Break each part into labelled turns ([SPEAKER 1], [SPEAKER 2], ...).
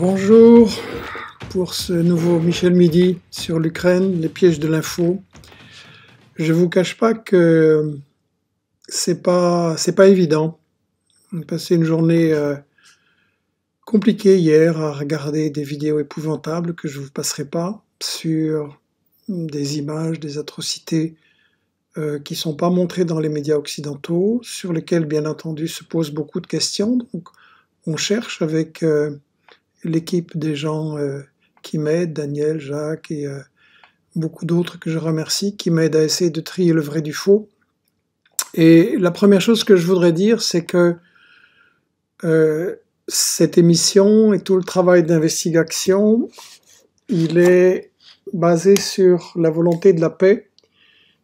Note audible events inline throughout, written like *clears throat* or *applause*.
[SPEAKER 1] Bonjour pour ce nouveau Michel Midi sur l'Ukraine, les pièges de l'info. Je vous cache pas que c'est pas pas évident. On a passé une journée euh, compliquée hier à regarder des vidéos épouvantables que je vous passerai pas sur des images, des atrocités euh, qui ne sont pas montrées dans les médias occidentaux, sur lesquelles bien entendu se posent beaucoup de questions. Donc on cherche avec euh, l'équipe des gens euh, qui m'aident, Daniel, Jacques et euh, beaucoup d'autres que je remercie, qui m'aident à essayer de trier le vrai du faux. Et la première chose que je voudrais dire, c'est que euh, cette émission et tout le travail d'investigation, il est basé sur la volonté de la paix,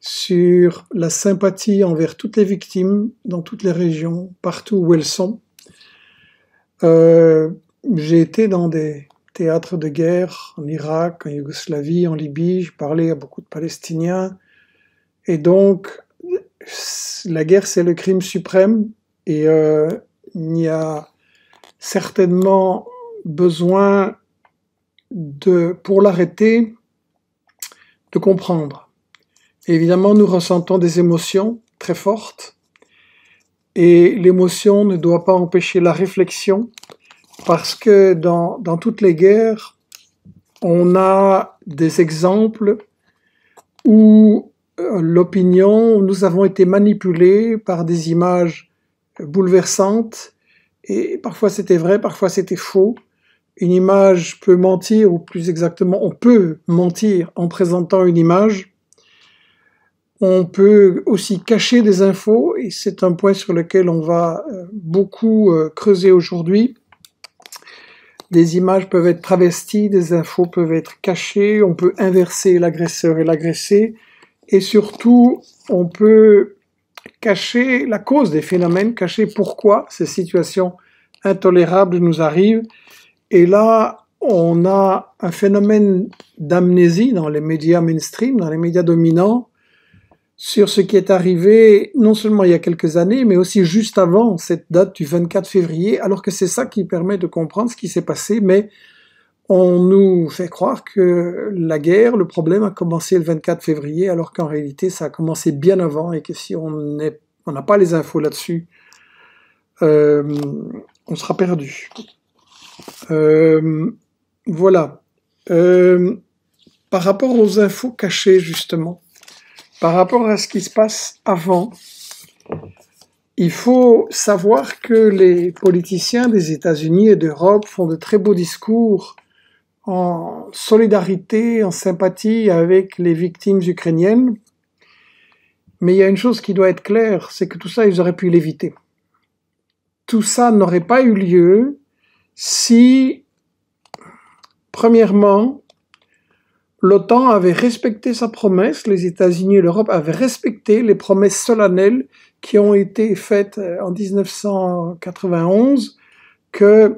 [SPEAKER 1] sur la sympathie envers toutes les victimes dans toutes les régions, partout où elles sont j'ai été dans des théâtres de guerre en Irak, en Yougoslavie, en Libye, j'ai parlé à beaucoup de Palestiniens. Et donc, la guerre, c'est le crime suprême. Et euh, il y a certainement besoin de, pour l'arrêter, de comprendre. évidemment, nous ressentons des émotions très fortes. Et l'émotion ne doit pas empêcher la réflexion parce que dans, dans toutes les guerres, on a des exemples où euh, l'opinion, nous avons été manipulés par des images bouleversantes, et parfois c'était vrai, parfois c'était faux. Une image peut mentir, ou plus exactement, on peut mentir en présentant une image. On peut aussi cacher des infos, et c'est un point sur lequel on va euh, beaucoup euh, creuser aujourd'hui des images peuvent être travesties, des infos peuvent être cachées, on peut inverser l'agresseur et l'agresser, et surtout, on peut cacher la cause des phénomènes, cacher pourquoi ces situations intolérables nous arrivent. Et là, on a un phénomène d'amnésie dans les médias mainstream, dans les médias dominants, sur ce qui est arrivé non seulement il y a quelques années, mais aussi juste avant cette date du 24 février, alors que c'est ça qui permet de comprendre ce qui s'est passé, mais on nous fait croire que la guerre, le problème a commencé le 24 février, alors qu'en réalité ça a commencé bien avant et que si on n'a pas les infos là-dessus, euh, on sera perdu. Euh, voilà. Euh, par rapport aux infos cachées, justement, par rapport à ce qui se passe avant, il faut savoir que les politiciens des États-Unis et d'Europe font de très beaux discours en solidarité, en sympathie avec les victimes ukrainiennes. Mais il y a une chose qui doit être claire, c'est que tout ça, ils auraient pu l'éviter. Tout ça n'aurait pas eu lieu si, premièrement, l'OTAN avait respecté sa promesse, les États-Unis et l'Europe avaient respecté les promesses solennelles qui ont été faites euh, en 1991 que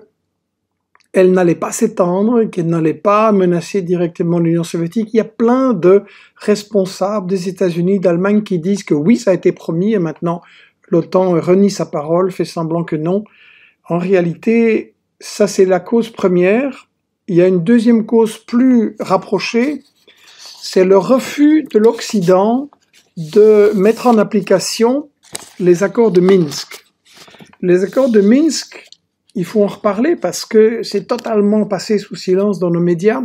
[SPEAKER 1] elle n'allait pas s'étendre, qu'elle n'allait pas menacer directement l'Union soviétique. Il y a plein de responsables des États-Unis, d'Allemagne qui disent que oui, ça a été promis et maintenant l'OTAN renie sa parole, fait semblant que non. En réalité, ça c'est la cause première il y a une deuxième cause plus rapprochée, c'est le refus de l'Occident de mettre en application les accords de Minsk. Les accords de Minsk, il faut en reparler parce que c'est totalement passé sous silence dans nos médias.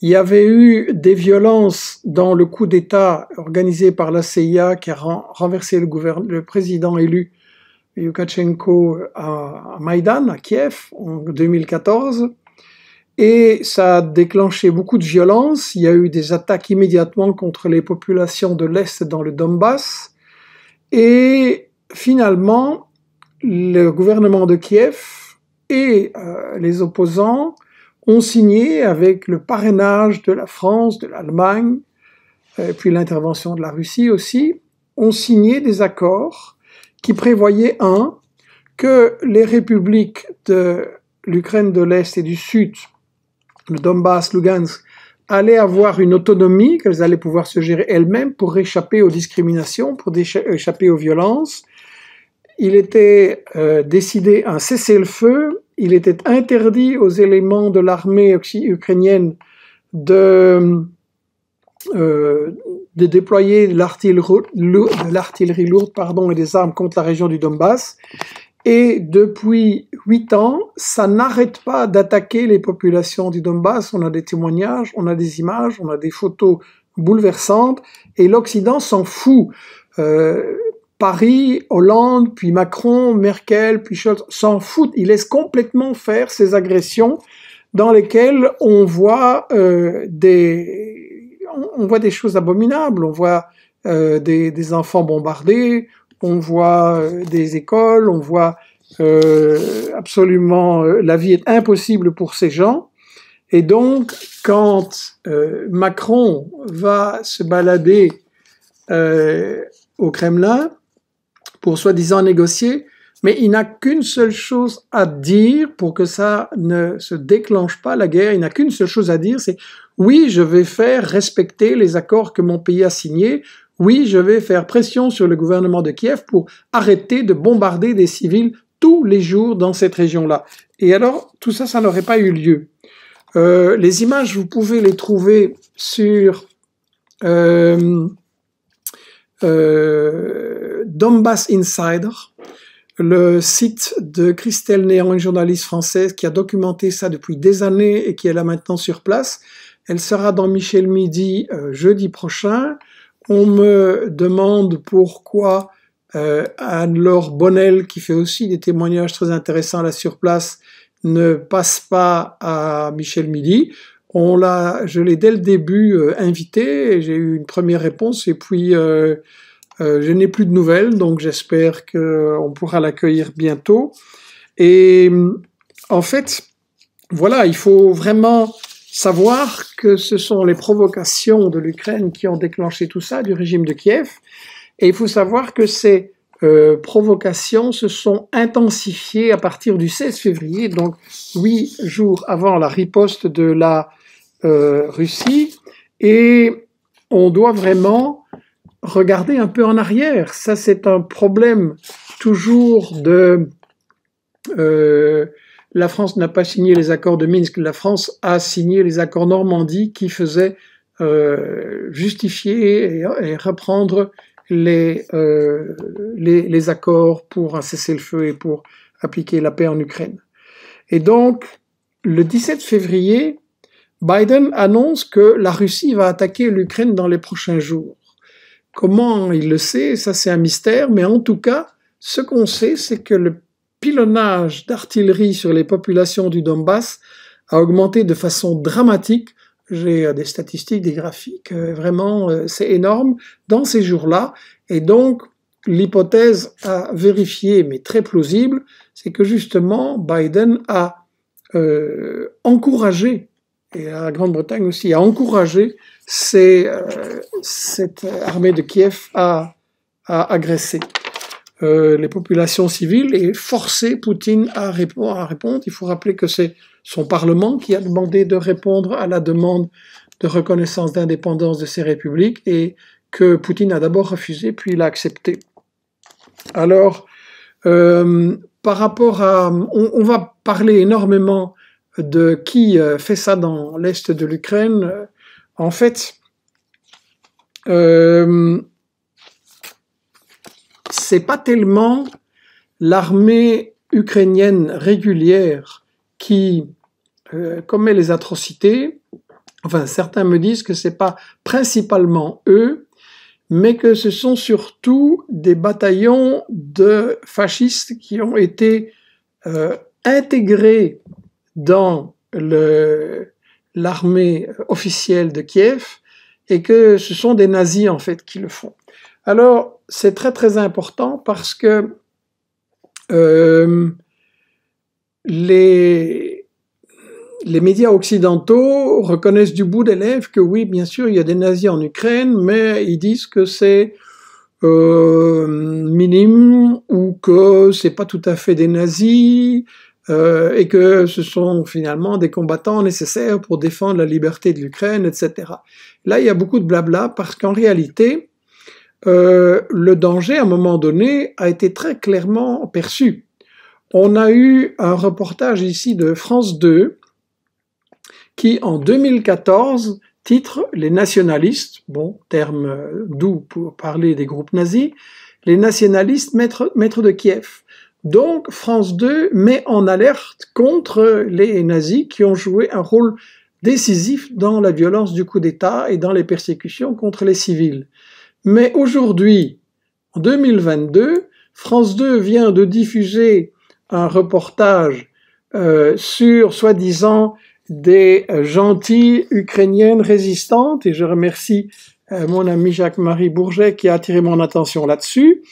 [SPEAKER 1] Il y avait eu des violences dans le coup d'État organisé par la CIA qui a renversé le, le président élu Yukachenko à Maïdan, à Kiev, en 2014 et ça a déclenché beaucoup de violence. Il y a eu des attaques immédiatement contre les populations de l'Est dans le Donbass. Et finalement, le gouvernement de Kiev et euh, les opposants ont signé avec le parrainage de la France, de l'Allemagne, euh, et puis l'intervention de la Russie aussi, ont signé des accords qui prévoyaient, un, que les républiques de l'Ukraine de l'Est et du Sud le Donbass, Lugansk, allaient avoir une autonomie, qu'elles allaient pouvoir se gérer elles-mêmes pour échapper aux discriminations, pour échapper aux violences. Il était euh, décidé un cessez-le-feu, il était interdit aux éléments de l'armée ukrainienne de, euh, de déployer de l'artillerie lourde pardon, et des armes contre la région du Donbass. Et depuis huit ans, ça n'arrête pas d'attaquer les populations du Donbass. On a des témoignages, on a des images, on a des photos bouleversantes. Et l'Occident s'en fout. Euh, Paris, Hollande, puis Macron, Merkel, puis Schultz, s'en foutent. Ils laissent complètement faire ces agressions dans lesquelles on voit euh, des on voit des choses abominables. On voit euh, des, enfants bombardés, on voit euh, des écoles, on voit euh, absolument euh, la vie est impossible pour ces gens. Et donc, quand Macron va se balader au Kremlin pour soi-disant négocier, mais il n'a qu'une seule chose à dire pour que ça ne se déclenche pas la guerre. Il n'a qu'une seule chose à dire, c'est oui, je vais faire respecter les accords que mon pays a signés. Oui, je vais faire pression sur le gouvernement de Kiev pour arrêter de bombarder des civils tous les jours dans cette région-là. Et alors, tout ça, ça n'aurait pas eu lieu. Euh, les images, vous pouvez les trouver sur euh, euh, Donbass Insider, le site de Christelle Néant, une journaliste française qui a documenté ça depuis des années et qui est là maintenant sur place. Elle sera dans Michel Midi euh, jeudi prochain. On me demande pourquoi euh, Anne-Laure Bonnel, qui fait aussi des témoignages très intéressants là sur place, ne passe pas à Michel Midi. On l'a, je l'ai dès le début euh, invité, j'ai eu une première réponse et puis euh, je n'ai plus de nouvelles, donc j'espère qu'on pourra l'accueillir bientôt. Et en fait, voilà, il faut vraiment savoir que ce sont les provocations de l'Ukraine qui ont déclenché tout ça, du régime de Kiev. Et il faut savoir que ces euh, provocations se sont intensifiées à partir du 16 février, donc huit jours avant la riposte de la euh, Russie. Et on doit vraiment regarder un peu en arrière. Ça, c'est un problème toujours de... Euh, la France n'a pas signé les accords de Minsk, la France a signé les accords Normandie qui faisaient euh, justifier et, reprendre les, euh, les, les, accords pour un cessez-le-feu et pour appliquer la paix en Ukraine. Et donc, le 17 février, Biden annonce que la Russie va attaquer l'Ukraine dans les prochains jours. Comment il le sait, ça c'est un mystère, mais en tout cas, ce qu'on sait, c'est que le pilonnage d'artillerie sur les populations du Donbass a augmenté de façon dramatique. J'ai euh, des statistiques, des graphiques, euh, vraiment, euh, c'est énorme dans ces jours-là. Et donc, l'hypothèse à vérifier, mais très plausible, c'est que justement, Biden a encouragé, et la Grande-Bretagne aussi, a encouragé cette armée de Kiev à agresser. Euh, les populations civiles et forcer Poutine à, répondre. Il faut rappeler que c'est son Parlement qui a demandé de répondre à la demande de reconnaissance d'indépendance de ces républiques et que Poutine a d'abord refusé, puis il a accepté. Alors, euh, par rapport à... On, va parler énormément de qui euh, fait ça dans l'est de l'Ukraine. En fait, euh, c'est pas tellement l'armée ukrainienne régulière qui euh, commet les atrocités. Enfin, certains me disent que c'est pas principalement eux, mais que ce sont surtout des bataillons de fascistes qui ont été euh, intégrés dans l'armée officielle de Kiev et que ce sont des nazis en fait qui le font. Alors, c'est très très important parce que euh, les, les médias occidentaux reconnaissent du bout des lèvres que oui, bien sûr, il y a des nazis en Ukraine, mais ils disent que c'est euh, minime ou que c'est pas tout à fait des nazis euh, et que ce sont finalement des combattants nécessaires pour défendre la liberté de l'Ukraine, etc. Là, il y a beaucoup de blabla parce qu'en réalité, euh, le danger, à un moment donné, a été très clairement perçu. On a eu un reportage ici de France 2 qui, en 2014, titre Les nationalistes, bon, terme euh, doux pour parler des groupes nazis, les nationalistes maîtres de Kiev. Donc, France 2 met en alerte contre les nazis qui ont joué un rôle décisif dans la violence du coup d'État et dans les persécutions contre les civils. Mais aujourd'hui, en 2022, France 2 vient de diffuser un reportage euh, sur, soi-disant, des euh, gentilles ukrainiennes résistantes, et je remercie euh, mon ami Jacques-Marie Bourget qui a attiré mon attention là-dessus.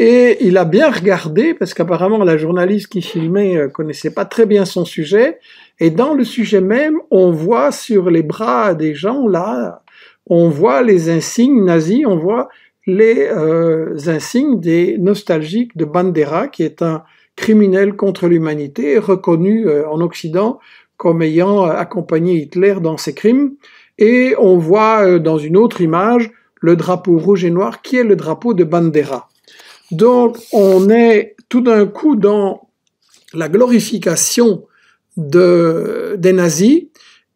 [SPEAKER 1] Et il a bien regardé, parce qu'apparemment la journaliste qui filmait euh, connaissait pas très bien son sujet. Et dans le sujet même, on voit sur les bras des gens là, on voit les insignes nazis, on voit les euh, insignes des nostalgiques de Bandera, qui est un criminel contre l'humanité, reconnu euh, en Occident comme ayant euh, accompagné Hitler dans ses crimes. Et on voit dans une autre image le drapeau rouge et noir, qui est le drapeau de Bandera. Donc on est tout d'un coup dans la glorification des nazis,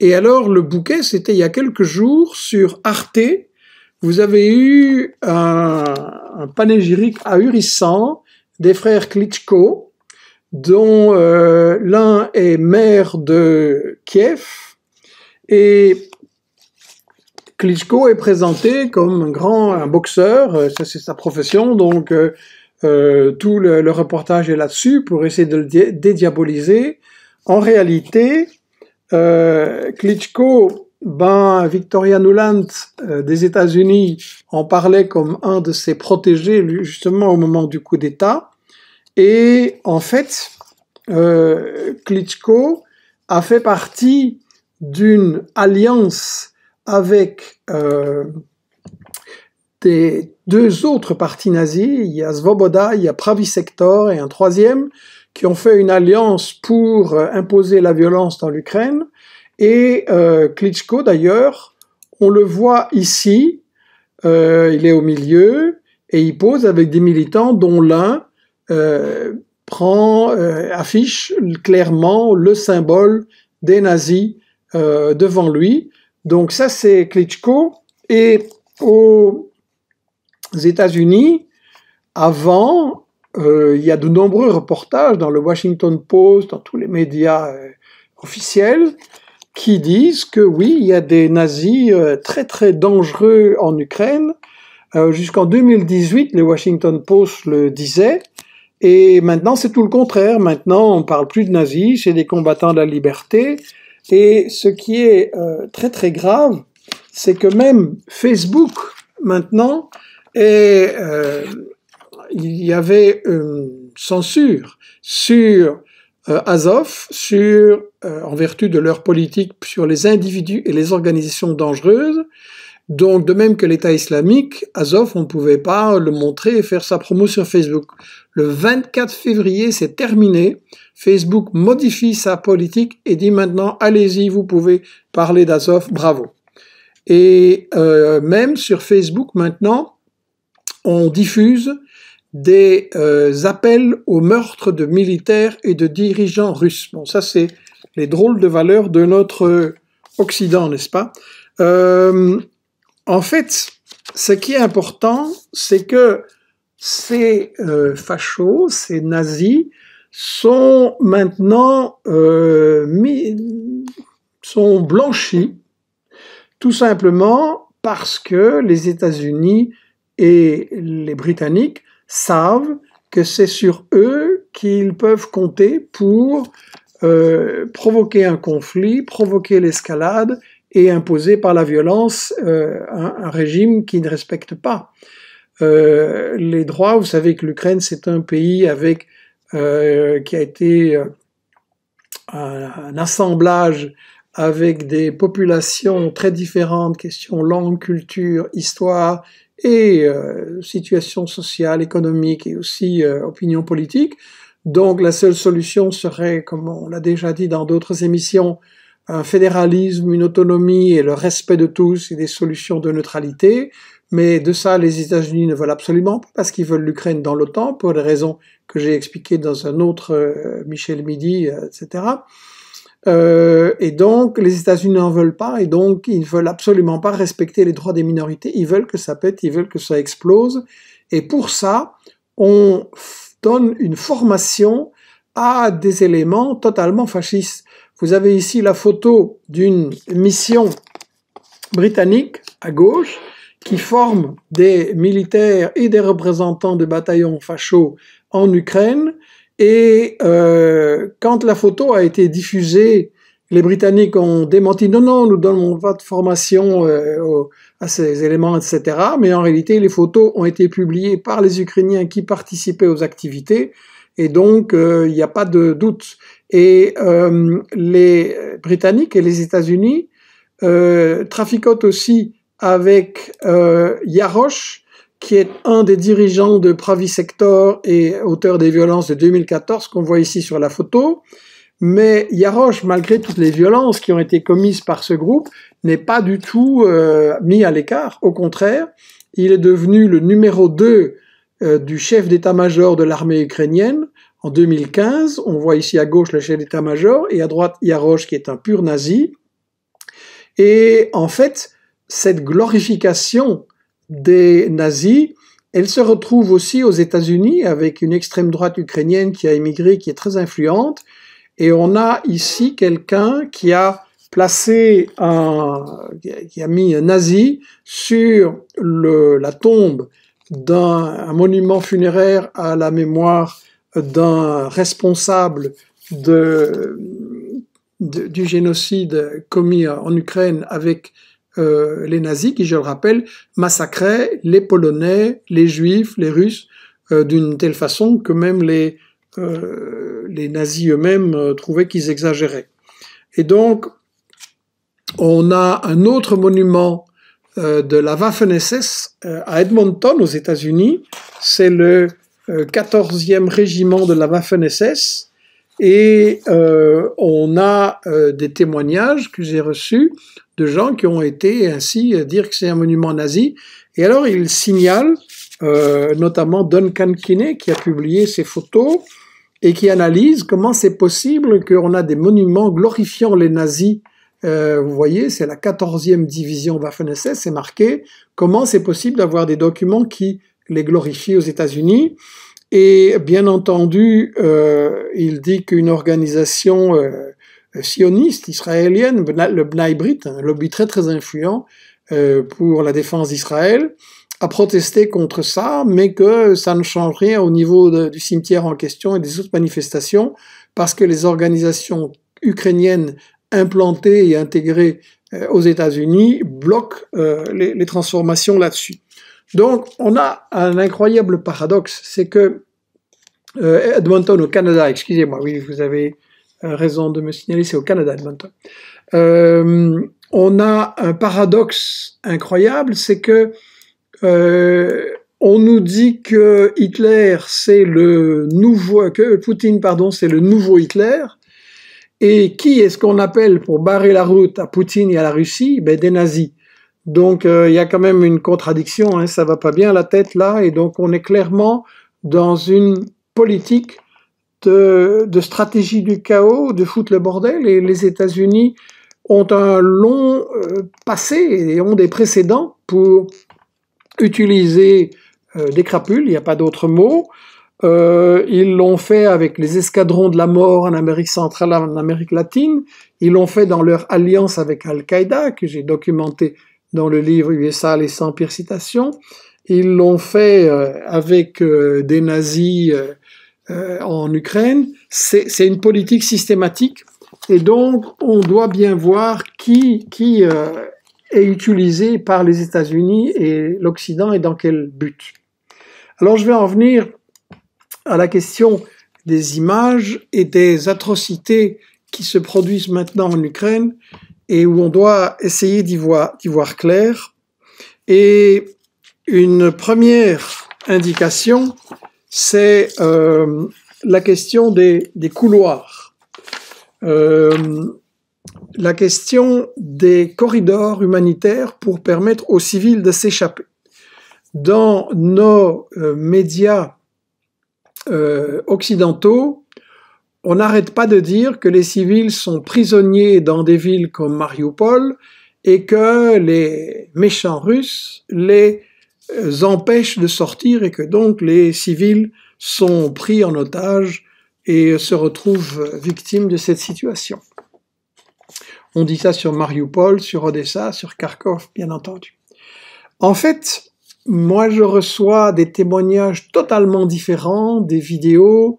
[SPEAKER 1] et alors, le bouquet, c'était il y a quelques jours sur Arte. Vous avez eu un, panégyrique ahurissant des frères Klitschko, dont euh, l'un est maire de Kiev. Et Klitschko est présenté comme un grand un boxeur, euh, c'est sa profession, donc euh, tout le, reportage est là-dessus pour essayer de le dédiaboliser. En réalité, euh, Klitschko, ben, Victoria Nuland euh, des États-Unis en parlait comme un de ses protégés, justement, au moment du coup d'État. Et en fait, euh, Klitschko a fait partie d'une alliance avec des deux autres partis nazis, il y a Svoboda, il y a Pravi Sektor et un troisième, qui ont fait une alliance pour euh, imposer la violence dans l'Ukraine. Et euh, Klitschko, d'ailleurs, on le voit ici, euh, il est au milieu et il pose avec des militants dont l'un prend, affiche clairement le symbole des nazis devant lui. Donc ça, c'est Klitschko. Et au États-Unis, avant, euh, il y a de nombreux reportages dans le Washington Post, dans tous les médias euh, officiels, qui disent que oui, il y a des nazis euh, très très dangereux en Ukraine. Jusqu'en 2018, le Washington Post le disait. Et maintenant, c'est tout le contraire. Maintenant, on parle plus de nazis, c'est des combattants de la liberté. Et ce qui est très très grave, c'est que même Facebook, maintenant, et euh, il y avait une censure sur euh, Azov, sur, euh, en vertu de leur politique sur les individus et les organisations dangereuses. Donc, de même que l'État islamique, Azov, on ne pouvait pas le montrer et faire sa promo sur Facebook. Le 24 février, c'est terminé. Facebook modifie sa politique et dit maintenant, allez-y, vous pouvez parler d'Azov, bravo. Et même sur Facebook, maintenant, on diffuse des euh, appels au meurtre de militaires et de dirigeants russes. Bon, ça c'est les drôles de valeurs de notre Occident, n'est-ce pas euh, En fait, ce qui est important, c'est que ces euh, fachos, ces nazis, sont maintenant sont blanchis, tout simplement parce que les États-Unis et les Britanniques savent que c'est sur eux qu'ils peuvent compter pour euh, provoquer un conflit, provoquer l'escalade et imposer par la violence euh, un, régime qui ne respecte pas euh, les droits. Vous savez que l'Ukraine, c'est un pays avec, qui a été un, un, assemblage avec des populations très différentes, question langue, culture, histoire, et euh, situation sociale, économique et aussi euh, opinion politique. Donc la seule solution serait, comme on l'a déjà dit dans d'autres émissions, un fédéralisme, une autonomie et le respect de tous et des solutions de neutralité. Mais de ça, les États-Unis ne veulent absolument pas parce qu'ils veulent l'Ukraine dans l'OTAN pour des raisons que j'ai expliquées dans un autre euh, Michel Midi, etc. Euh, et donc, les États-Unis n'en veulent pas, et donc, ils ne veulent absolument pas respecter les droits des minorités. Ils veulent que ça pète, ils veulent que ça explose. Et pour ça, on donne une formation à des éléments totalement fascistes. Vous avez ici la photo d'une mission britannique à gauche qui forme des militaires et des représentants de bataillons fachos en Ukraine. Et euh, quand la photo a été diffusée, les Britanniques ont démenti non, non, nous donnons pas de formation euh, à ces éléments, etc. Mais en réalité, les photos ont été publiées par les Ukrainiens qui participaient aux activités. Et donc, euh, il n'y a pas de doute. Et euh, les Britanniques et les États-Unis traficotent aussi avec Yarosh, qui est un des dirigeants de Pravi Sector et auteur des violences de 2014 qu'on voit ici sur la photo. Mais Yarosh, malgré toutes les violences qui ont été commises par ce groupe, n'est pas du tout euh, mis à l'écart. Au contraire, il est devenu le numéro 2 euh, du chef d'état-major de l'armée ukrainienne en 2015. On voit ici à gauche le chef d'état-major et à droite Yarosh qui est un pur nazi. Et en fait, cette glorification des nazis. Elle se retrouve aussi aux États-Unis avec une extrême droite ukrainienne qui a émigré, qui est très influente. Et on a ici quelqu'un qui a placé un, qui a mis un nazi sur la tombe d'un monument funéraire à la mémoire d'un responsable du génocide commis en Ukraine avec les nazis qui, je le rappelle, massacraient les Polonais, les Juifs, les Russes, euh, d'une telle façon que même les, euh, les nazis eux-mêmes euh, trouvaient qu'ils exagéraient. Et donc, on a un autre monument de la Waffen-SS à Edmonton, aux États-Unis. C'est le 14e régiment de la Waffen-SS. Et on a des témoignages que j'ai reçus de gens qui ont été ainsi euh, dire que c'est un monument nazi. Et alors il signale euh, notamment Duncan Kinney qui a publié ses photos et qui analyse comment c'est possible qu'on a des monuments glorifiant les nazis. Euh, vous voyez, c'est la 14e division Waffen-SS, c'est marqué. Comment c'est possible d'avoir des documents qui les glorifient aux États-Unis Et bien entendu, il dit qu'une organisation euh, sioniste israélienne, le Bnai Brit, un lobby très très influent euh, pour la défense d'Israël, a protesté contre ça, mais que ça ne change rien au niveau du cimetière en question et des autres manifestations, parce que les organisations ukrainiennes implantées et intégrées euh, aux États-Unis bloquent euh, les transformations là-dessus. Donc, on a un incroyable paradoxe, c'est que Edmonton au Canada, excusez-moi, oui, vous avez euh, raison de me signaler, c'est au Canada, euh, on a un paradoxe incroyable, c'est que euh, on nous dit que Hitler, c'est le nouveau, que Poutine, pardon, c'est le nouveau Hitler. Et qui est-ce qu'on appelle pour barrer la route à Poutine et à la Russie ben, Des nazis. Donc il y a quand même une contradiction, hein. ça va pas bien la tête là, et donc on est clairement dans une politique de, stratégie du chaos, de foutre le bordel, et les États-Unis ont un long euh, passé et ont des précédents pour utiliser euh, des crapules, il n'y a pas d'autre mot. Euh, ils l'ont fait avec les escadrons de la mort en Amérique centrale, en Amérique latine. Ils l'ont fait dans leur alliance avec Al-Qaïda, que j'ai documenté dans le livre USA les 100 pires citations. Ils l'ont fait avec des nazis euh, en Ukraine, c'est une politique systématique. Et donc, on doit bien voir qui, qui euh, est utilisé par les États-Unis et l'Occident et dans quel but. Alors, je vais en venir à la question des images et des atrocités qui se produisent maintenant en Ukraine et où on doit essayer d'y voir, voir clair. Et une première indication, c'est euh, la question des, couloirs, euh, la question des corridors humanitaires pour permettre aux civils de s'échapper. Dans nos euh, médias occidentaux, on n'arrête pas de dire que les civils sont prisonniers dans des villes comme Mariupol et que les méchants russes les euh, empêchent de sortir et que donc les civils sont pris en otage et se retrouvent victimes de cette situation. On dit ça sur Mariupol, sur Odessa, sur Kharkov, bien entendu. En fait, moi je reçois des témoignages totalement différents, des vidéos,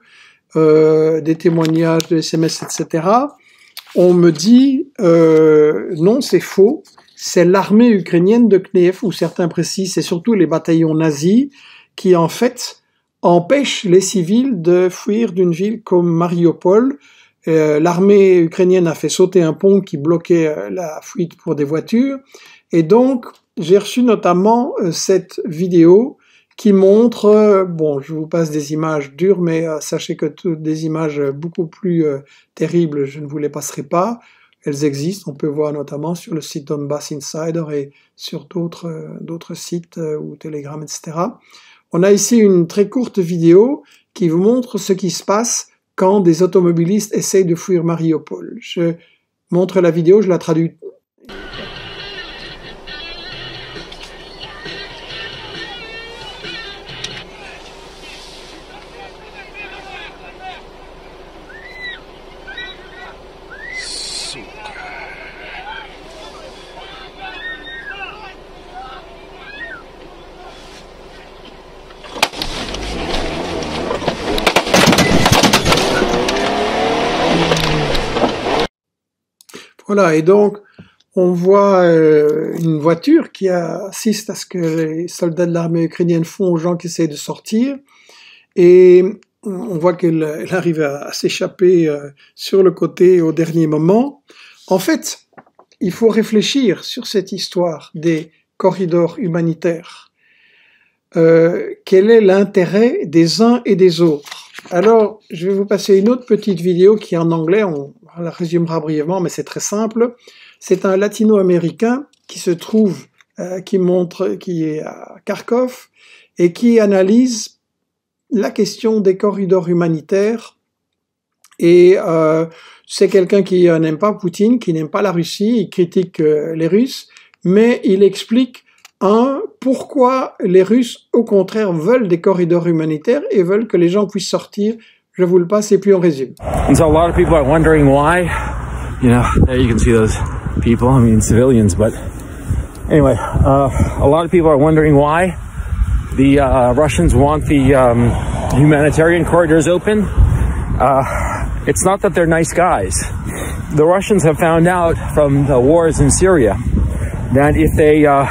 [SPEAKER 1] euh, des témoignages de SMS, etc. On me dit euh, non, c'est faux, c'est l'armée ukrainienne de Knef, ou certains précisent, c'est surtout les bataillons nazis qui en fait empêchent les civils de fuir d'une ville comme Mariupol. Euh, l'armée ukrainienne a fait sauter un pont qui bloquait euh, la fuite pour des voitures. Et donc, j'ai reçu notamment euh, cette vidéo qui montre, bon, je vous passe des images dures, mais sachez que des images beaucoup plus terribles, je ne vous les passerai pas, elles existent, on peut voir notamment sur le site Donbass Insider et sur d'autres euh, sites euh, ou Telegram, etc. On a ici une très courte vidéo qui vous montre ce qui se passe quand des automobilistes essayent de fuir Mariupol. Je montre la vidéo, je la traduis Voilà, et donc on voit euh, une voiture qui assiste à ce que les soldats de l'armée ukrainienne font aux gens qui essaient de sortir, et on voit qu'elle arrive à, s'échapper euh, sur le côté au dernier moment. En fait, il faut réfléchir sur cette histoire des corridors humanitaires. Euh, quel est l'intérêt des uns et des autres Alors, je vais vous passer une autre petite vidéo qui est en anglais, on, on la résumera brièvement, mais c'est très simple. C'est un latino-américain qui se trouve, euh, qui montre, qui est à Kharkov et qui analyse la question des corridors humanitaires. Et euh, c'est quelqu'un qui euh, n'aime pas Poutine, qui n'aime pas la Russie, il critique les Russes, mais il explique un, pourquoi les Russes, au contraire, veulent des corridors humanitaires et veulent que les gens puissent sortir Je vous le passe et puis on résume.
[SPEAKER 2] And so a lot of people are wondering why, you know, there you can see those people, I mean civilians, but anyway, uh, a lot of people are wondering why the uh, Russians want the um, humanitarian corridors open. Uh, it's not that they're nice guys. The Russians have found out from the wars in Syria that if they uh,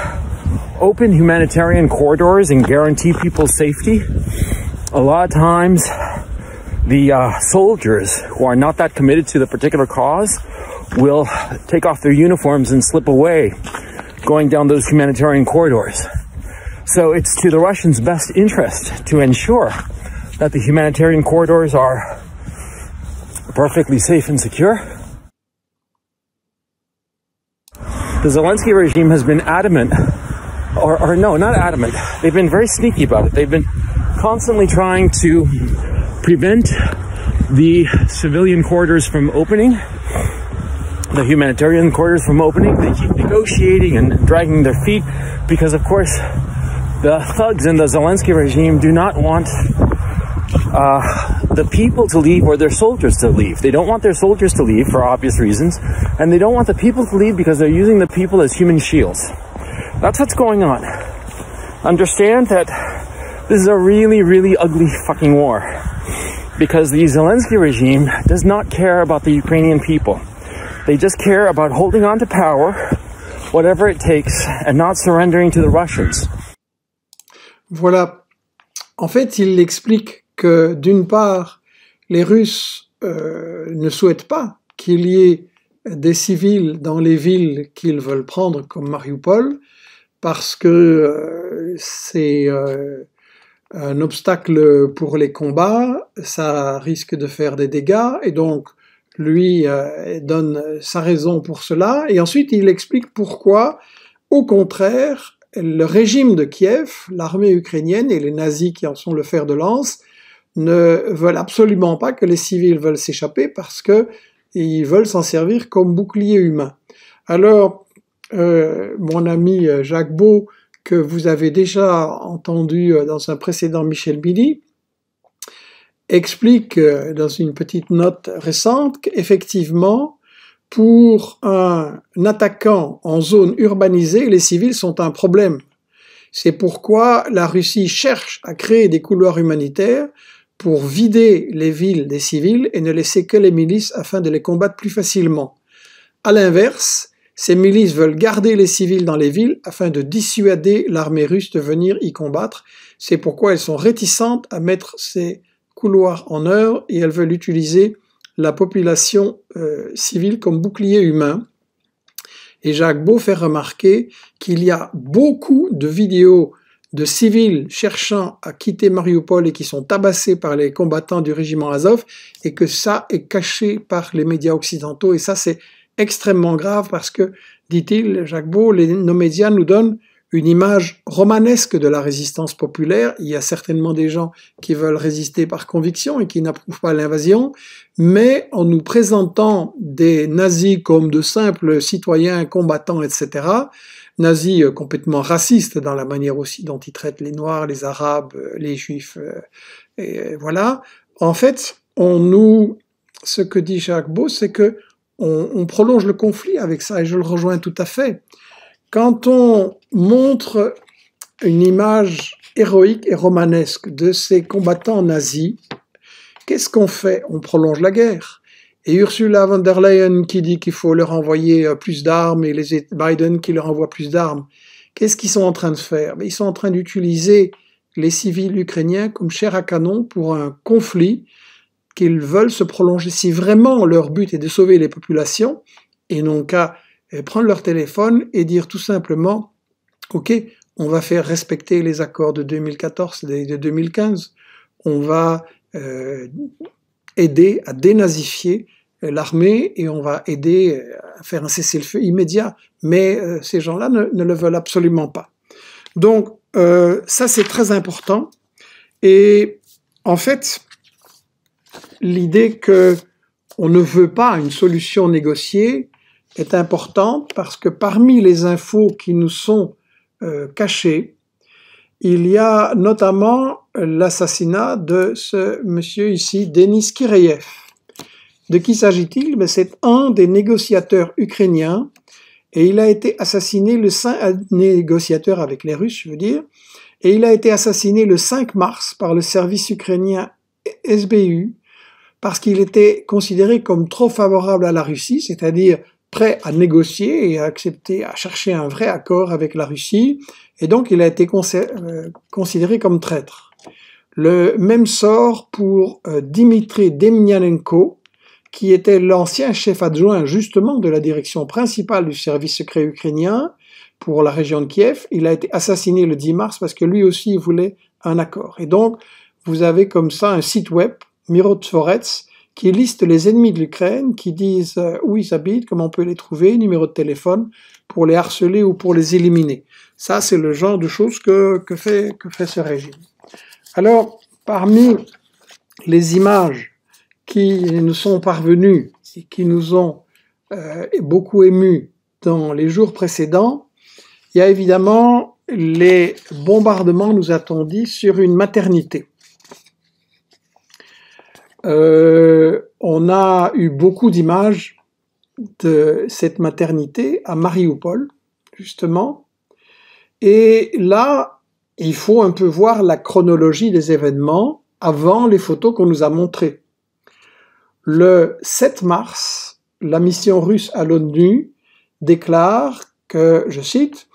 [SPEAKER 2] open humanitarian corridors and guarantee people's safety, a lot of times the uh, soldiers who are not that committed to the particular cause will take off their uniforms and slip away going down those humanitarian corridors. So it's to the Russians' best interest to ensure that the humanitarian corridors are perfectly safe and secure. The Zelensky regime has been adamant, or, or no, not adamant. They've been very sneaky about it. They've been constantly trying to prevent the civilian quarters from opening, the humanitarian quarters from opening. They keep negotiating and dragging their feet because, of course, the thugs in the Zelensky regime do not want uh, the people to leave or their soldiers to leave. They don't want their soldiers to leave for obvious reasons, and they don't want the people to leave because they're using the people as human shields. That's what's going on. Understand that this is a really, really ugly fucking war. because the Zelensky regime does not care about the Ukrainian people. They just care about holding on to power, whatever it takes, and not surrendering to the Russians. Voilà. En fait, il explique
[SPEAKER 1] que d'une part, les Russes euh, ne souhaitent pas qu'il y ait des civils dans les villes qu'ils veulent prendre comme Mariupol, parce que euh, c'est euh, un obstacle pour les combats, ça risque de faire des dégâts, et donc lui euh, donne sa raison pour cela, et ensuite il explique pourquoi, au contraire, le régime de Kiev, l'armée ukrainienne et les nazis qui en sont le fer de lance, ne veulent absolument pas que les civils veulent s'échapper parce que ils veulent s'en servir comme bouclier humain. Alors, euh, mon ami Jacques Beau que vous avez déjà entendu euh, dans un précédent Michel Billy, explique euh, dans une petite note récente qu'effectivement, pour un attaquant en zone urbanisée, les civils sont un problème. C'est pourquoi la Russie cherche à créer des couloirs humanitaires pour vider les villes des civils et ne laisser que les milices afin de les combattre plus facilement. À l'inverse, ces milices veulent garder les civils dans les villes afin de dissuader l'armée russe de venir y combattre. C'est pourquoi elles sont réticentes à mettre ces couloirs en œuvre et elles veulent utiliser la population euh, civile comme bouclier humain. Et Jacques Beau fait remarquer qu'il y a beaucoup de vidéos de civils cherchant à quitter Mariupol et qui sont tabassés par les combattants du régiment Azov et que ça est caché par les médias occidentaux et ça c'est extrêmement grave parce que, dit-il, Jacques Beau, les, nos médias nous donnent une image romanesque de la résistance populaire. Il y a certainement des gens qui veulent résister par conviction et qui n'approuvent pas l'invasion, mais en nous présentant des nazis comme de simples citoyens combattants, etc., nazis euh, complètement racistes dans la manière aussi dont ils traitent les Noirs, les Arabes, euh, les Juifs, euh, et voilà. En fait, on nous, ce que dit Jacques Beau, c'est que on, prolonge le conflit avec ça, et je le rejoins tout à fait. Quand on montre une image héroïque et romanesque de ces combattants nazis, qu'est-ce qu'on fait On prolonge la guerre. Et Ursula von der Leyen qui dit qu'il faut leur envoyer euh, plus d'armes, et les Biden qui leur envoie plus d'armes, qu'est-ce qu'ils sont en train de faire ben, Ils sont en train d'utiliser les civils ukrainiens comme chair à canon pour un conflit qu'ils veulent se prolonger. Si vraiment leur but est de sauver les populations, et non qu'à eh, prendre leur téléphone et dire tout simplement, OK, on va faire respecter les accords de 2014 et de 2015, on va euh, aider à dénazifier euh, l'armée et on va aider euh, à faire un cessez-le-feu immédiat. Mais ces gens-là ne, le veulent absolument pas. Donc ça c'est très important. Et en fait, l'idée que on ne veut pas une solution négociée est importante parce que parmi les infos qui nous sont euh, cachées, il y a notamment l'assassinat de ce monsieur ici, Denis Kireyev. De qui s'agit-il Mais ben, C'est un des négociateurs ukrainiens et il a été assassiné le euh, négociateur avec les Russes, je veux dire, et il a été assassiné le 5 mars par le service ukrainien SBU parce qu'il était considéré comme trop favorable à la Russie, c'est-à-dire prêt à négocier et à accepter, à chercher un vrai accord avec la Russie, et donc il a été euh, considéré comme traître. Le même sort pour euh, Dimitri Demyanenko, qui était l'ancien chef adjoint justement de la direction principale du service secret ukrainien pour la région de Kiev. Il a été assassiné le 10 mars parce que lui aussi voulait un accord. Et donc, vous avez comme ça un site web qui liste les ennemis de l'Ukraine, qui disent euh, où ils habitent, comment on peut les trouver, numéro de téléphone, pour les harceler ou pour les éliminer. Ça, c'est le genre de choses que, fait, que fait ce régime. Alors, parmi les images qui nous sont parvenues et qui nous ont euh, beaucoup émus dans les jours précédents, il y a évidemment les bombardements, nous a dit, sur une maternité. Euh, on a eu beaucoup d'images de cette maternité à Marioupol, justement. Et là, il faut un peu voir la chronologie des événements avant les photos qu'on nous a montrées. Le 7 mars, la mission russe à l'ONU déclare que, je cite,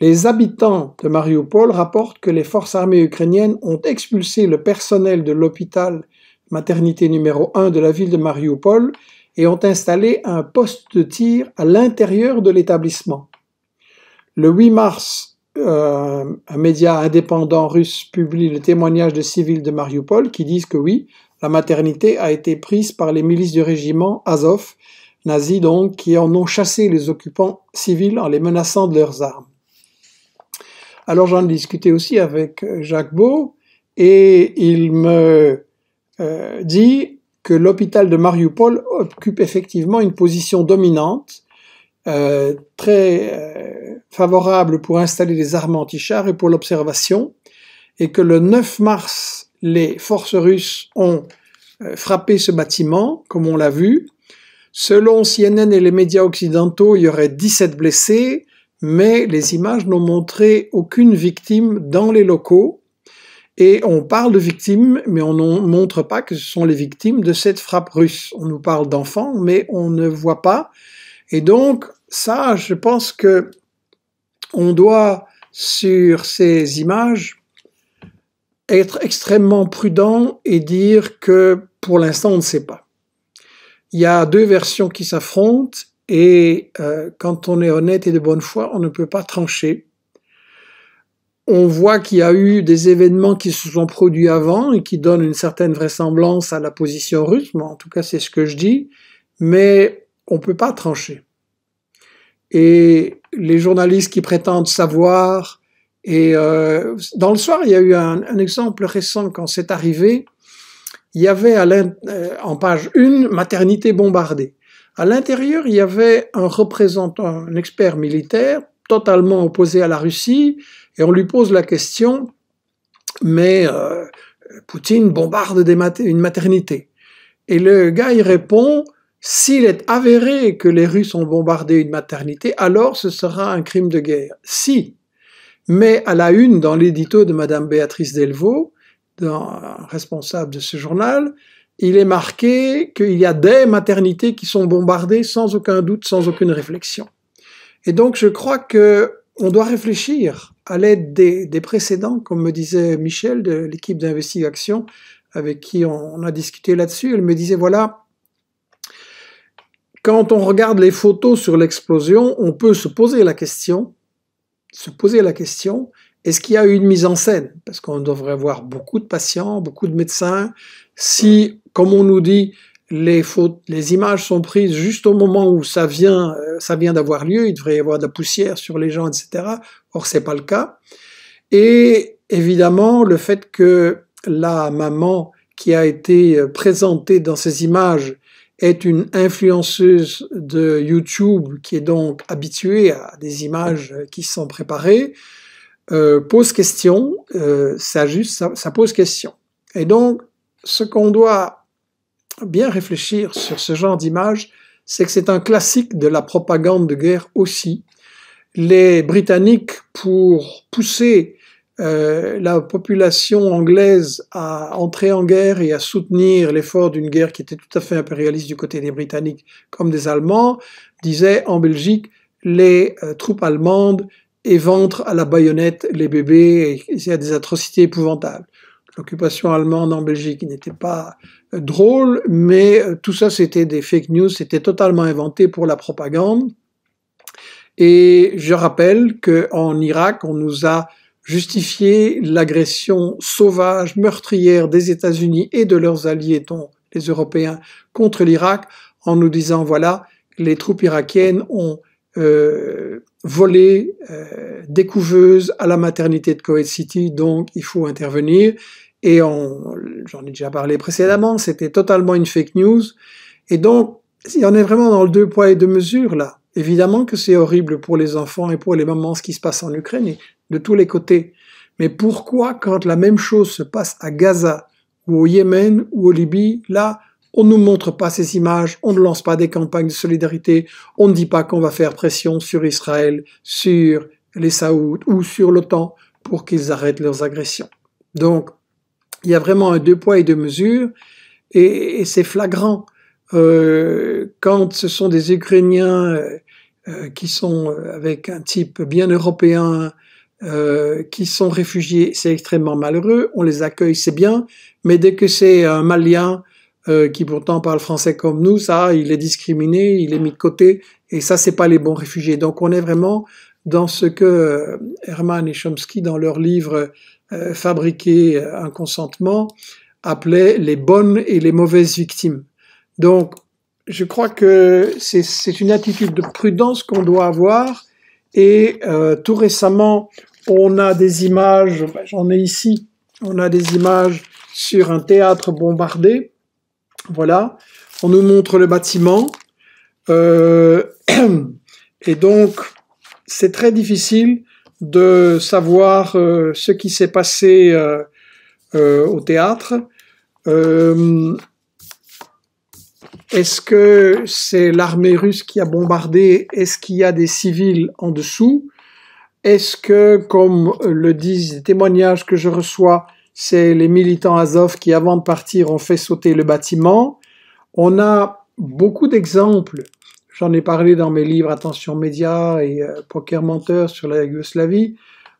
[SPEAKER 1] les habitants de Marioupol rapportent que les forces armées ukrainiennes ont expulsé le personnel de l'hôpital maternité numéro 1 de la ville de Mariupol, et ont installé un poste de tir à l'intérieur de l'établissement. Le 8 mars, euh, un média indépendant russe publie le témoignage de civils de Mariupol qui disent que oui, la maternité a été prise par les milices du régiment Azov, nazis donc, qui en ont chassé les occupants civils en les menaçant de leurs armes. Alors j'en ai discuté aussi avec euh, Jacques Beau et il me euh, dit que l'hôpital de Mariupol occupe effectivement une position dominante, euh, très euh, favorable pour installer des armes anti-chars et pour l'observation, et que le 9 mars, les forces russes ont frappé ce bâtiment, comme on l'a vu. Selon CNN et les médias occidentaux, il y aurait 17 blessés, mais les images n'ont montré aucune victime dans les locaux. Et on parle de victimes, mais on ne montre pas que ce sont les victimes de cette frappe russe. On nous parle d'enfants, mais on ne voit pas. Et donc, ça, je pense que on doit, sur ces images, être extrêmement prudent et dire que pour l'instant, on ne sait pas. Il y a deux versions qui s'affrontent et euh, quand on est honnête et de bonne foi, on ne peut pas trancher on voit qu'il y a eu des événements qui se sont produits avant et qui donnent une certaine vraisemblance à la position russe, mais en tout cas c'est ce que je dis, mais on ne peut pas trancher. Et les journalistes qui prétendent savoir, et euh, dans le soir il y a eu un, exemple récent quand c'est arrivé, il y avait euh, en page 1 maternité bombardée. À l'intérieur, il y avait un représentant, un expert militaire totalement opposé à la Russie, et on lui pose la question, mais euh, Poutine bombarde une maternité. Et le gars, il répond, s'il est avéré que les Russes ont bombardé une maternité, alors ce sera un crime de guerre. Si. Mais à la une, dans l'édito de Madame Béatrice Delvaux, euh, responsable de ce journal, il est marqué qu'il y a des maternités qui sont bombardées sans aucun doute, sans aucune réflexion. Et donc je crois qu'on doit réfléchir à l'aide des, précédents, comme me disait Michel de l'équipe d'investigation avec qui on, a discuté là-dessus, elle me disait, voilà, quand on regarde les photos sur l'explosion, on peut se poser la question, se poser la question, est-ce qu'il y a eu une mise en scène Parce qu'on devrait voir beaucoup de patients, beaucoup de médecins. Si, comme on nous dit, les, fautes, les images sont prises juste au moment où ça vient, euh, ça vient d'avoir lieu, il devrait y avoir de la poussière sur les gens, etc. Or, c'est pas le cas. Et évidemment, le fait que la maman qui a été euh, présentée dans ces images est une influenceuse de YouTube qui est donc habituée à des images euh, qui sont préparées, pose question, ça, juste, ça, ça pose question. Et donc, ce qu'on doit bien réfléchir sur ce genre d'image, c'est que c'est un classique de la propagande de guerre aussi. Les Britanniques, pour pousser euh, la population anglaise à entrer en guerre et à soutenir l'effort d'une guerre qui était tout à fait impérialiste du côté des Britanniques comme des Allemands, disaient en Belgique, les euh, troupes allemandes éventrent à la baïonnette les bébés et il y a des atrocités épouvantables. L'occupation allemande en Belgique n'était pas drôle, mais euh, tout ça c'était des fake news, c'était totalement inventé pour la propagande. Et je rappelle qu'en Irak, on nous a justifié l'agression sauvage, meurtrière des États-Unis et de leurs alliés, dont les Européens, contre l'Irak, en nous disant, voilà, les troupes irakiennes ont euh, volé euh, des couveuses à la maternité de Kuwait City, donc il faut intervenir. Et j'en ai déjà parlé précédemment, c'était totalement une fake news. Et donc, il y en est vraiment dans le deux poids et deux mesures là. Évidemment que c'est horrible pour les enfants et pour les mamans ce qui se passe en Ukraine et de tous les côtés. Mais pourquoi, quand la même chose se passe à Gaza ou au Yémen ou au Libye, là, on ne nous montre pas ces images, on ne lance pas des campagnes de solidarité, on ne dit pas qu'on va faire pression sur Israël, sur les Saouds ou sur l'OTAN pour qu'ils arrêtent leurs agressions. Donc, il y a vraiment un deux poids et deux mesures, et, c'est flagrant. Euh, quand ce sont des Ukrainiens euh, euh, qui sont avec un type bien européen, euh, qui sont réfugiés, c'est extrêmement malheureux, on les accueille, c'est bien, mais dès que c'est un Malien euh, qui pourtant parle français comme nous, ça, il est discriminé, il est mis de côté, et ça, c'est pas les bons réfugiés. Donc on est vraiment dans ce que Herman et Chomsky, dans leur livre euh, fabriquer euh, un consentement appelait les bonnes et les mauvaises victimes. Donc, je crois que c'est une attitude de prudence qu'on doit avoir. Et euh, tout récemment, on a des images, j'en ai ici, on a des images sur un théâtre bombardé. Voilà, on nous montre le bâtiment. *clears throat* et donc, c'est très difficile de savoir euh, ce qui s'est passé euh, euh, au théâtre. Est-ce que c'est l'armée russe qui a bombardé Est-ce qu'il y a des civils en dessous Est-ce que, comme le disent les témoignages que je reçois, c'est les militants Azov qui, avant de partir, ont fait sauter le bâtiment On a beaucoup d'exemples J'en ai parlé dans mes livres Attention Média et euh, Poker Menteur sur la Yougoslavie.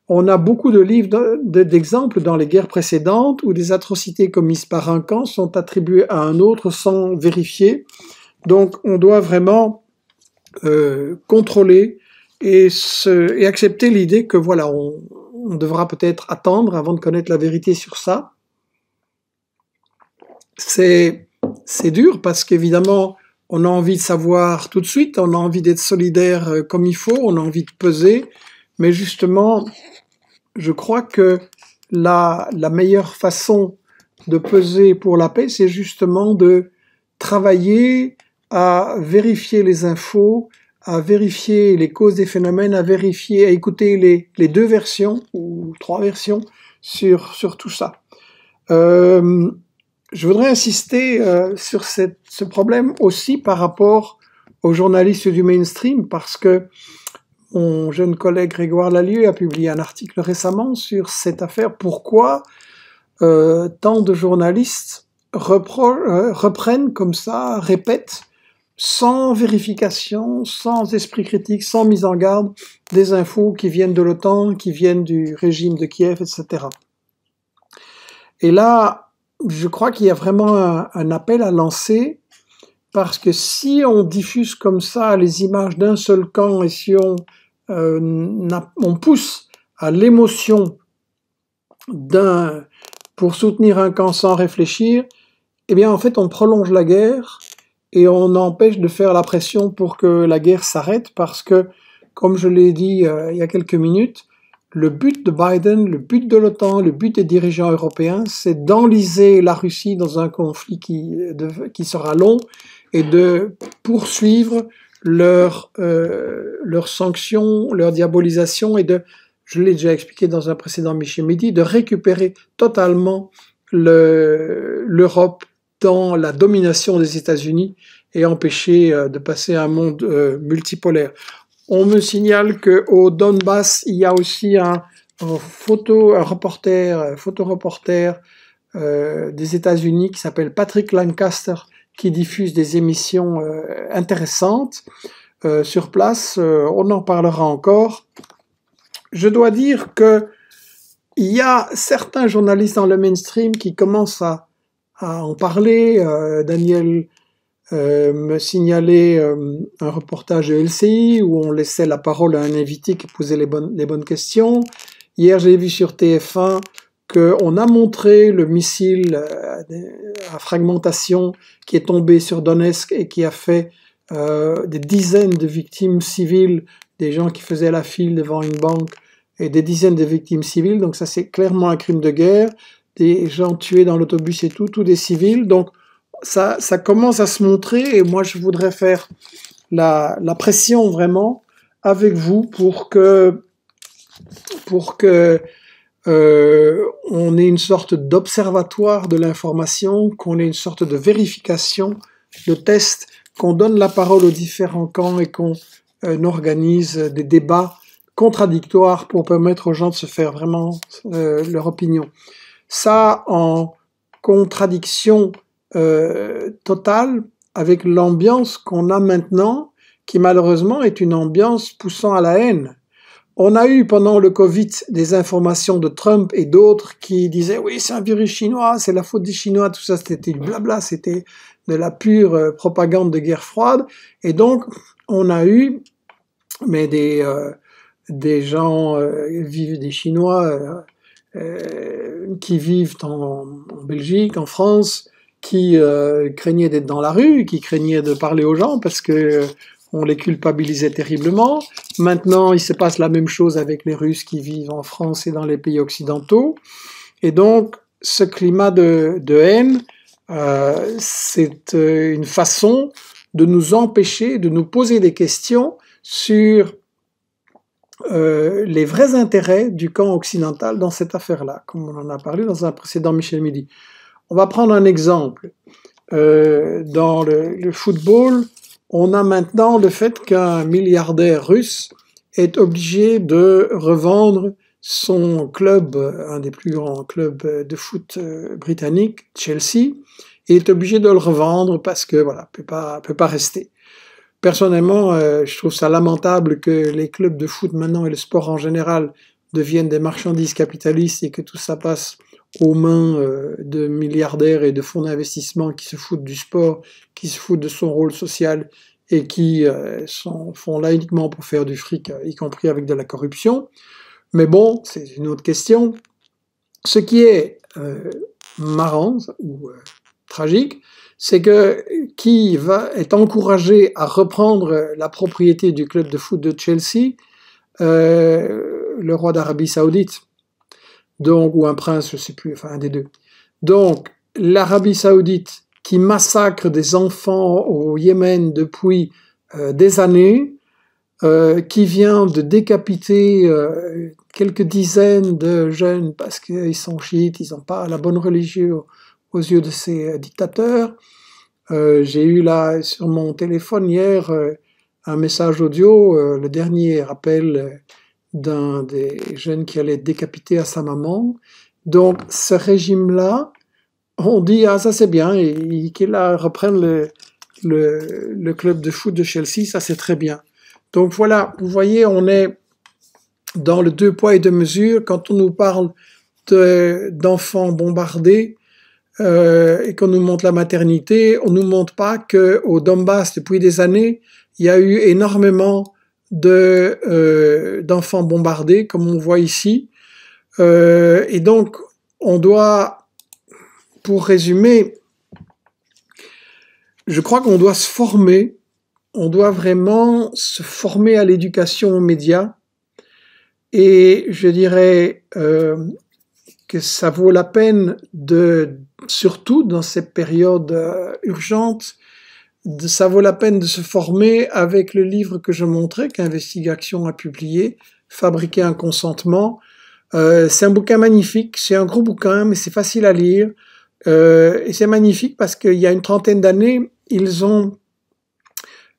[SPEAKER 1] On a beaucoup de livres d'exemples dans les guerres précédentes où des atrocités commises par un camp sont attribuées à un autre sans vérifier. Donc on doit vraiment euh, contrôler et, accepter l'idée que voilà, on devra peut-être attendre avant de connaître la vérité sur ça. C'est dur parce qu'évidemment, on a envie de savoir tout de suite, on a envie d'être solidaire euh, comme il faut, on a envie de peser, mais justement, je crois que la, meilleure façon de peser pour la paix, c'est justement de travailler à vérifier les infos, à vérifier les causes des phénomènes, à vérifier, à écouter les, deux versions ou trois versions sur, sur tout ça. Euh, je voudrais insister euh, sur cette, ce problème aussi par rapport aux journalistes du mainstream, parce que mon jeune collègue Grégoire Lalieu a publié un article récemment sur cette affaire. Pourquoi euh, tant de journalistes euh, reprennent comme ça, répètent, sans vérification, sans esprit critique, sans mise en garde, des infos qui viennent de l'OTAN, qui viennent du régime de Kiev, etc. Et là, je crois qu'il y a vraiment un, appel à lancer parce que si on diffuse comme ça les images d'un seul camp et si on, euh, on pousse à l'émotion d'un pour soutenir un camp sans réfléchir, eh bien en fait on prolonge la guerre et on empêche de faire la pression pour que la guerre s'arrête parce que, comme je l'ai dit euh, il y a quelques minutes, le but de Biden, le but de l'OTAN, le but des dirigeants européens, c'est d'enliser la Russie dans un conflit qui, euh, qui sera long et de poursuivre leurs euh, sanctions, leur diabolisation et de, je l'ai déjà expliqué dans un précédent Michel Midi, de récupérer totalement l'Europe dans la domination des États-Unis et empêcher euh, de passer à un monde multipolaire. On me signale qu'au Donbass, il y a aussi un, photo un reporter, euh, des États-Unis qui s'appelle Patrick Lancaster, qui diffuse des émissions euh, intéressantes euh, sur place. on en parlera encore. Je dois dire que il y a certains journalistes dans le mainstream qui commencent à, à en parler. Daniel euh, me signaler euh, un reportage de LCI où on laissait la parole à un invité qui posait les bonnes, les bonnes questions. Hier, j'ai vu sur TF1 qu'on a montré le missile euh, à fragmentation qui est tombé sur Donetsk et qui a fait des dizaines de victimes civiles, des gens qui faisaient la file devant une banque et des dizaines de victimes civiles. Donc ça, c'est clairement un crime de guerre, des gens tués dans l'autobus et tout, tous des civils. Donc ça, commence à se montrer et moi je voudrais faire la, pression vraiment avec vous pour que pour que euh, on ait une sorte d'observatoire de l'information, qu'on ait une sorte de vérification, de test, qu'on donne la parole aux différents camps et qu'on euh, organise des débats contradictoires pour permettre aux gens de se faire vraiment euh, leur opinion. Ça, en contradiction euh, total avec l'ambiance qu'on a maintenant, qui malheureusement est une ambiance poussant à la haine. On a eu pendant le Covid des informations de Trump et d'autres qui disaient oui c'est un virus chinois, c'est la faute des Chinois, tout ça c'était du blabla, c'était de la pure euh, propagande de guerre froide. Et donc on a eu mais des, euh, des gens, vivent des Chinois qui vivent en, en, Belgique, en France, qui euh, craignaient d'être dans la rue, qui craignaient de parler aux gens parce que euh, on les culpabilisait terriblement. Maintenant, il se passe la même chose avec les Russes qui vivent en France et dans les pays occidentaux. Et donc, ce climat de, de haine, euh, c'est une façon de nous empêcher de nous poser des questions sur les vrais intérêts du camp occidental dans cette affaire-là, comme on en a parlé dans un précédent Michel Midi. On va prendre un exemple. Euh, dans le, football, on a maintenant le fait qu'un milliardaire russe est obligé de revendre son club, un des plus grands clubs de foot euh, britannique, Chelsea, et est obligé de le revendre parce que voilà, peut pas peut pas rester. Personnellement, euh, je trouve ça lamentable que les clubs de foot maintenant et le sport en général deviennent des marchandises capitalistes et que tout ça passe aux mains euh, de milliardaires et de fonds d'investissement qui se foutent du sport, qui se foutent de son rôle social et qui euh, sont, font là uniquement pour faire du fric, euh, y compris avec de la corruption. Mais bon, c'est une autre question. Ce qui est marrant ou tragique, c'est que qui va être encouragé à reprendre la propriété du club de foot de Chelsea, le roi d'Arabie Saoudite donc, ou un prince, je sais plus, enfin un des deux. Donc, l'Arabie saoudite qui massacre des enfants au Yémen depuis euh, des années, euh, qui vient de décapiter euh, quelques dizaines de jeunes parce qu'ils sont chiites, ils n'ont pas la bonne religion aux yeux de ces dictateurs. J'ai eu là sur mon téléphone hier un message audio, le dernier rappel d'un des jeunes qui allait décapiter à sa maman. Donc ce régime-là, on dit ah ça c'est bien et, et qu'il reprenne le, le, club de foot de Chelsea, ça c'est très bien. Donc voilà, vous voyez, on est dans le deux poids et deux mesures quand on nous parle d'enfants bombardés. Euh, et qu'on nous montre la maternité, on nous montre pas que au Donbass depuis des années, il y a eu énormément euh, d'enfants bombardés, comme on voit ici. Euh, et donc, on doit, pour résumer, je crois qu'on doit se former, on doit vraiment se former à l'éducation aux médias. Et je dirais euh, que ça vaut la peine de, surtout dans cette période urgente ça vaut la peine de se former avec le livre que je montrais, qu'Investigation a publié, Fabriquer un consentement. Euh, c'est un bouquin magnifique, c'est un gros bouquin, mais c'est facile à lire. Euh, et c'est magnifique parce qu'il y a une trentaine d'années, ils ont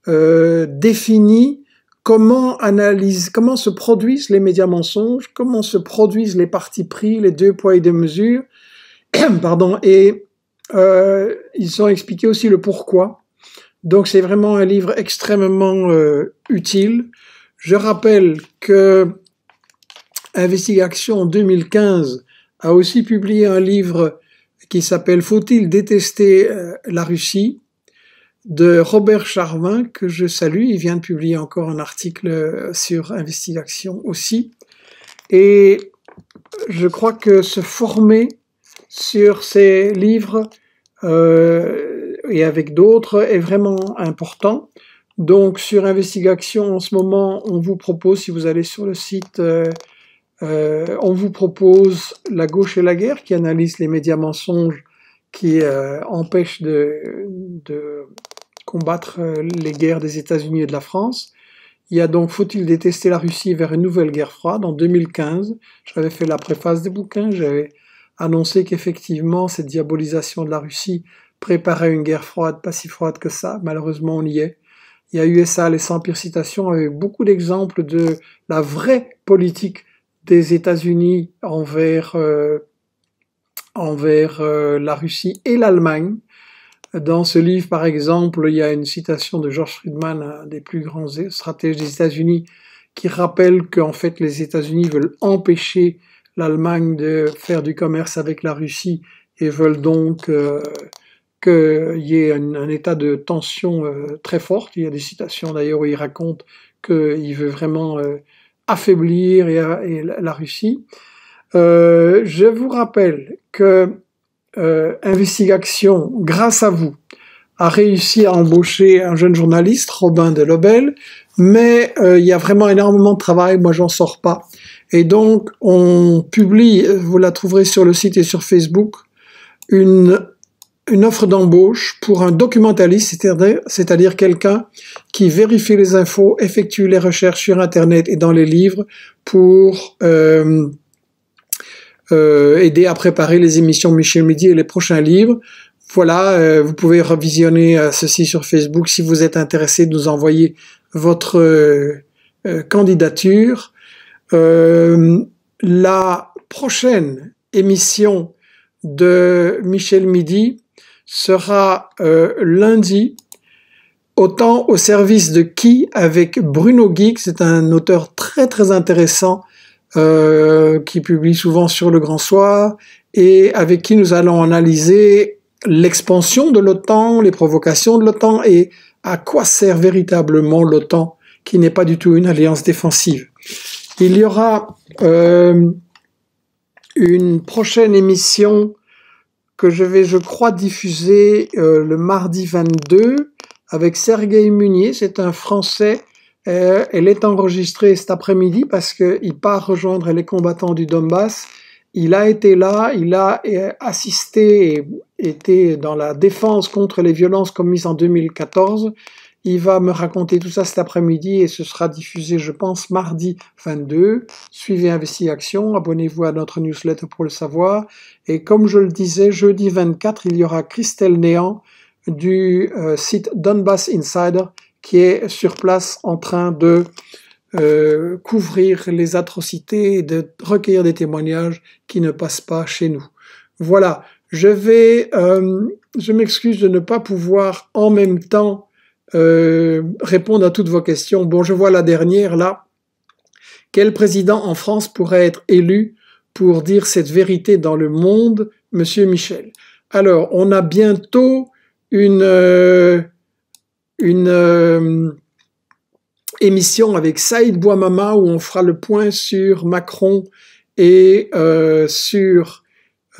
[SPEAKER 1] euh, défini comment, analyse, comment se produisent les médias mensonges, comment se produisent les partis pris, les deux poids et deux mesures. *clears throat* Pardon, et ils ont expliqué aussi le pourquoi. Donc c'est vraiment un livre extrêmement euh, utile. Je rappelle que Investigation 2015 a aussi publié un livre qui s'appelle Faut-il détester euh, la Russie de Robert Charvin que je salue. Il vient de publier encore un article euh, sur Investigation aussi. Et je crois que se former sur ces livres euh, et avec d'autres est vraiment important. Donc sur Investigation, en ce moment, on vous propose, si vous allez sur le site, euh, euh, on vous propose La gauche et la guerre qui analyse les médias mensonges qui euh, empêchent de, de, combattre les guerres des États-Unis et de la France. Il y a donc Faut-il détester la Russie vers une nouvelle guerre froide en 2015. J'avais fait la préface des bouquins, j'avais annoncé qu'effectivement cette diabolisation de la Russie préparer une guerre froide, pas si froide que ça. Malheureusement, on y est. Il y a eu ça, les 100 pires citations, avec beaucoup d'exemples de la vraie politique des États-Unis envers, euh, envers euh, la Russie et l'Allemagne. Dans ce livre, par exemple, il y a une citation de George Friedman, un des plus grands stratèges des États-Unis, qui rappelle qu'en fait les États-Unis veulent empêcher l'Allemagne de faire du commerce avec la Russie et veulent donc euh, qu'il y ait un, état de tension euh, très forte. Il y a des citations d'ailleurs où il raconte qu'il veut vraiment euh, affaiblir la, Russie. Euh, je vous rappelle que Investigation, grâce à vous, a réussi à embaucher un jeune journaliste, Robin de Lobel mais il y a vraiment énormément de travail, moi j'en sors pas. Et donc on publie, vous la trouverez sur le site et sur Facebook, une une offre d'embauche pour un documentaliste, c'est-à-dire quelqu'un qui vérifie les infos, effectue les recherches sur Internet et dans les livres pour euh, euh, aider à préparer les émissions Michel Midi et les prochains livres. Voilà, euh, vous pouvez revisionner ceci sur Facebook si vous êtes intéressé de nous envoyer votre candidature. la prochaine émission de Michel Midi sera euh, lundi Autant au service de qui avec Bruno Geek, c'est un auteur très très intéressant euh, qui publie souvent sur le Grand Soir et avec qui nous allons analyser l'expansion de l'OTAN, les provocations de l'OTAN et à quoi sert véritablement l'OTAN qui n'est pas du tout une alliance défensive. Il y aura euh, une prochaine émission que je vais, je crois, diffuser euh, le mardi 22 avec Sergueï Munier. C'est un Français. Euh, elle est enregistrée cet après-midi parce qu'il part rejoindre les combattants du Donbass. Il a été là, il a euh, assisté et été dans la défense contre les violences commises en 2014. Il va me raconter tout ça cet après-midi et ce sera diffusé, je pense, mardi 22. Suivez Investi abonnez-vous à notre newsletter pour le savoir. Et comme je le disais, jeudi 24, il y aura Christelle Néant du euh, site Donbass Insider qui est sur place en train de euh, couvrir les atrocités et de recueillir des témoignages qui ne passent pas chez nous. Voilà, je vais, euh, je m'excuse de ne pas pouvoir en même temps euh, répondre à toutes vos questions. Bon, je vois la dernière là. Quel président en France pourrait être élu pour dire cette vérité dans le monde, Monsieur Michel Alors, on a bientôt une, euh, une euh, émission avec Saïd Bouamama où on fera le point sur Macron et sur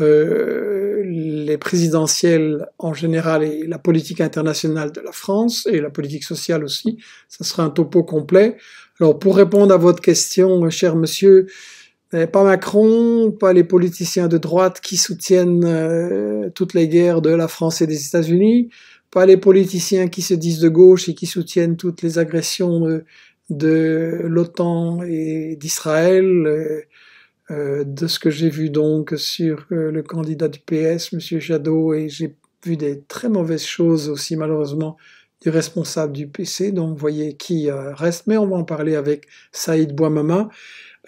[SPEAKER 1] euh, les présidentielles en général et la politique internationale de la France et la politique sociale aussi. Ça sera un topo complet. Alors pour répondre à votre question, euh, cher monsieur, euh, pas Macron, pas les politiciens de droite qui soutiennent toutes les guerres de la France et des États-Unis, pas les politiciens qui se disent de gauche et qui soutiennent toutes les agressions de, l'OTAN et d'Israël. Euh, de ce que j'ai vu donc sur euh, le candidat du PS, Monsieur Jadot, et j'ai vu des très mauvaises choses aussi malheureusement du responsable du PC, donc vous voyez qui euh, reste, mais on va en parler avec Saïd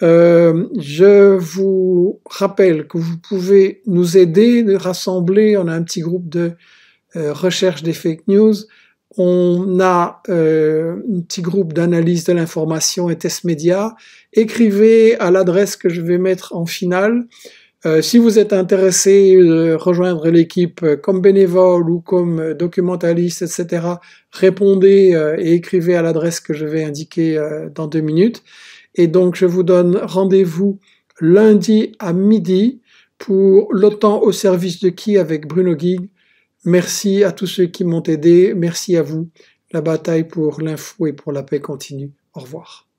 [SPEAKER 1] Euh, je vous rappelle que vous pouvez nous aider, de rassembler, on a un petit groupe de recherche des fake news, on a un petit groupe d'analyse de l'information et test média, Écrivez à l'adresse que je vais mettre en finale. Euh, si vous êtes intéressé de rejoindre l'équipe euh, comme bénévole ou comme euh, documentaliste, etc., répondez et écrivez à l'adresse que je vais indiquer dans deux minutes. Et donc, je vous donne rendez-vous lundi à midi pour l'OTAN au service de qui avec Bruno Guig. Merci à tous ceux qui m'ont aidé. Merci à vous. La bataille pour l'info et pour la paix continue. Au revoir.